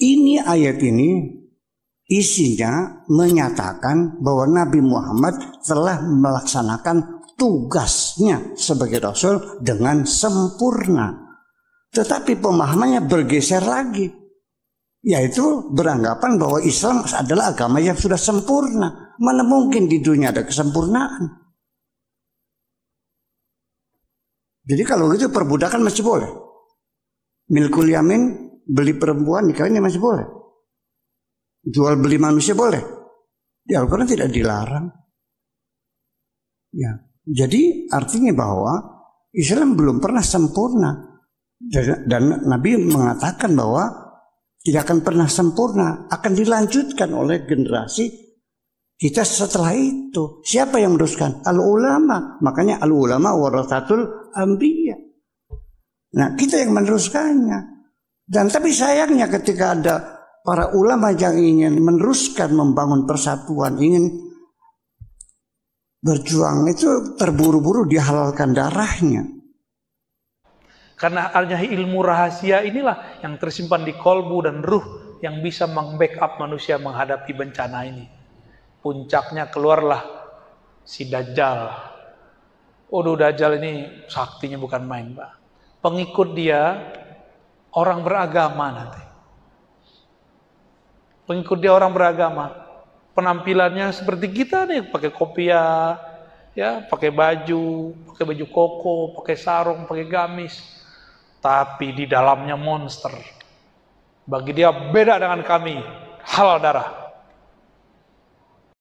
Ini ayat ini isinya menyatakan bahwa Nabi Muhammad telah melaksanakan tugasnya sebagai rasul dengan sempurna. Tetapi pemahamannya bergeser lagi. Yaitu beranggapan bahwa Islam adalah agama yang sudah sempurna. Mana mungkin di dunia ada kesempurnaan. Jadi kalau itu perbudakan masih boleh. Milkul yamin beli perempuan nikahnya masih boleh. Jual beli manusia boleh. Di ya, Al-Quran tidak dilarang. Ya, jadi artinya bahwa Islam belum pernah sempurna dan, dan Nabi mengatakan bahwa tidak akan pernah sempurna, akan dilanjutkan oleh generasi kita setelah itu. Siapa yang meneruskan? Al ulama. Makanya al ulama warasatul anbiya. Nah, kita yang meneruskannya. Dan tapi sayangnya ketika ada para ulama yang ingin meneruskan membangun persatuan, ingin berjuang itu terburu-buru dihalalkan darahnya. Karena hanya ilmu rahasia inilah yang tersimpan di kolbu dan ruh yang bisa membackup manusia menghadapi bencana ini. Puncaknya keluarlah si Dajjal. Waduh Dajjal ini saktinya bukan main, Pak. Pengikut dia orang beragama nanti. Pengikut dia orang beragama. Penampilannya seperti kita nih, pakai kopiah, ya, pakai baju, pakai baju koko, pakai sarung, pakai gamis. Tapi di dalamnya monster. Bagi dia beda dengan kami, halal darah.